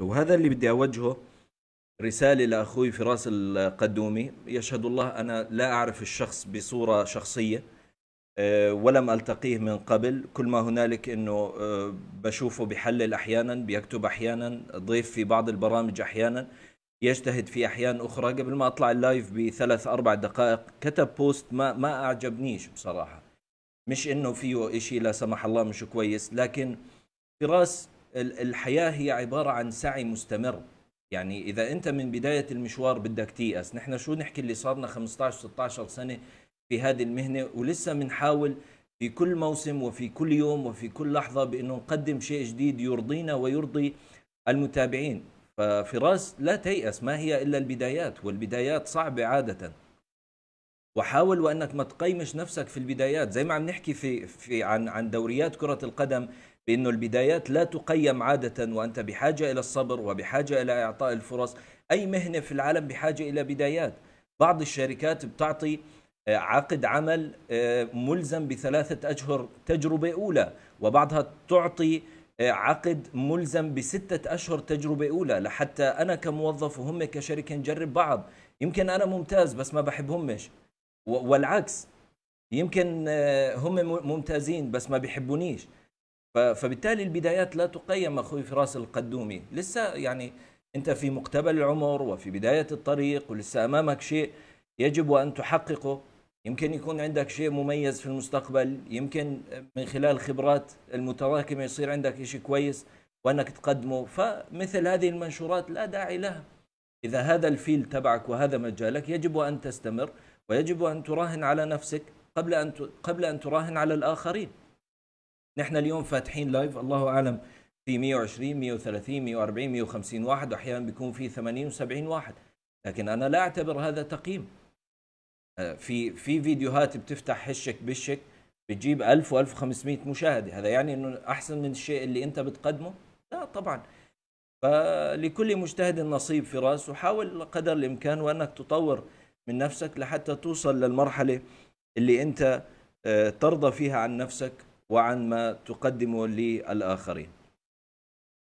وهذا اللي بدي اوجهه رساله لاخوي فراس القدومي يشهد الله انا لا اعرف الشخص بصوره شخصيه آه، ولم التقيه من قبل كل ما هنالك انه آه، بشوفه بحلل احيانا بيكتب احيانا ضيف في بعض البرامج احيانا يجتهد في احيان اخرى قبل ما اطلع اللايف بثلاث اربع دقائق كتب بوست ما ما اعجبنيش بصراحه مش انه فيه شيء لا سمح الله مش كويس لكن فراس الحياه هي عباره عن سعي مستمر يعني اذا انت من بدايه المشوار بدك تيأس نحن شو نحكي اللي صارنا 15 16 سنه في هذه المهنه ولسه بنحاول في كل موسم وفي كل يوم وفي كل لحظه بانه نقدم شيء جديد يرضينا ويرضي المتابعين ففراس لا تيأس ما هي الا البدايات والبدايات صعبه عاده وحاول وانك ما تقيمش نفسك في البدايات زي ما عم نحكي في, في عن عن دوريات كره القدم بانه البدايات لا تقيم عاده وانت بحاجه الى الصبر وبحاجه الى اعطاء الفرص اي مهنه في العالم بحاجه الى بدايات بعض الشركات بتعطي آه، عقد عمل آه، ملزم بثلاثه اشهر تجربه اولى وبعضها تعطي آه، عقد ملزم بستة أشهر تجربة أولى لحتى أنا كموظف وهم كشركة نجرب بعض يمكن أنا ممتاز بس ما بحبهمش والعكس يمكن آه، هم ممتازين بس ما بيحبونيش فبالتالي البدايات لا تقيم اخوي فراس القدومي لسه يعني انت في مقتبل العمر وفي بدايه الطريق ولسه امامك شيء يجب ان تحققه يمكن يكون عندك شيء مميز في المستقبل يمكن من خلال الخبرات المتراكمه يصير عندك شيء كويس وانك تقدمه فمثل هذه المنشورات لا داعي لها اذا هذا الفيل تبعك وهذا مجالك يجب ان تستمر ويجب أن تراهن على نفسك قبل أن قبل أن تراهن على الآخرين نحن اليوم فاتحين لايف الله أعلم في 120 130 140 150 واحد وأحيانا بيكون في 80 و70 واحد لكن أنا لا أعتبر هذا تقييم آه، في في فيديوهات بتفتح هشك بشك بتجيب 1000 و1500 مشاهده هذا يعني انه احسن من الشيء اللي انت بتقدمه لا طبعا فلكل مجتهد نصيب في راسه حاول قدر الامكان وانك تطور من نفسك لحتى توصل للمرحله اللي انت آه، ترضى فيها عن نفسك وعن ما تقدمه للاخرين